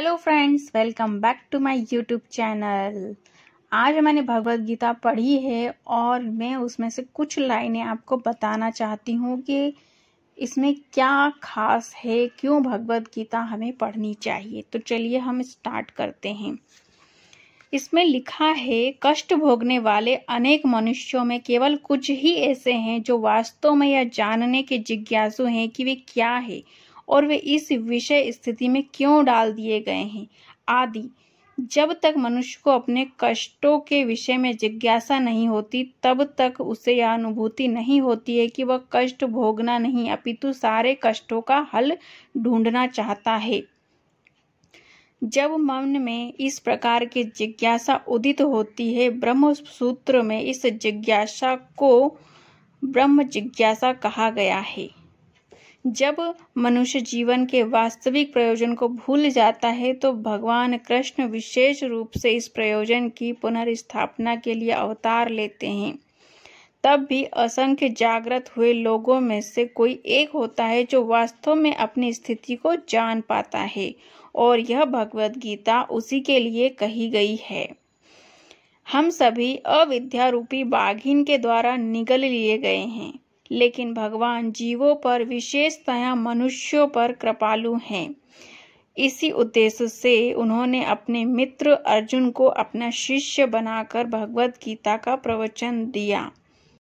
hello friends welcome back to my YouTube channel आज मैंने भगवत गीता पढ़ी है और मैं उसमें से कुछ लाइनें आपको बताना चाहती हूँ कि इसमें क्या खास है क्यों भगवत गीता हमें पढ़नी चाहिए तो चलिए हम स्टार्ट करते हैं इसमें लिखा है कष्ट भोगने वाले अनेक मनुष्यों में केवल कुछ ही ऐसे हैं जो वास्तव में यह जानने के जिज्ञासु हैं कि वे क्या है और वे इस विषय स्थिति में क्यों डाल दिए गए हैं आदि जब तक मनुष्य को अपने कष्टों के विषय में जिज्ञासा नहीं होती तब तक उसे यह अनुभूति नहीं होती है कि वह कष्ट भोगना नहीं अपितु सारे कष्टों का हल ढूंढना चाहता है जब मन में इस प्रकार की जिज्ञासा उदित होती है ब्रह्म सूत्र में इस जिज्ञासा को ब्रह्म जिज्ञासा कहा गया है जब मनुष्य जीवन के वास्तविक प्रयोजन को भूल जाता है तो भगवान कृष्ण विशेष रूप से इस प्रयोजन की पुनर्स्थापना के लिए अवतार लेते हैं तब भी असंख्य जागृत हुए लोगों में से कोई एक होता है जो वास्तव में अपनी स्थिति को जान पाता है और यह भगवत गीता उसी के लिए कही गई है हम सभी अविद्या रूपी बाघिन के द्वारा निगल लिए गए हैं लेकिन भगवान जीवों पर विशेषतया मनुष्यों पर कृपालु हैं इसी उद्देश्य से उन्होंने अपने मित्र अर्जुन को अपना शिष्य बनाकर भगवत गीता का प्रवचन दिया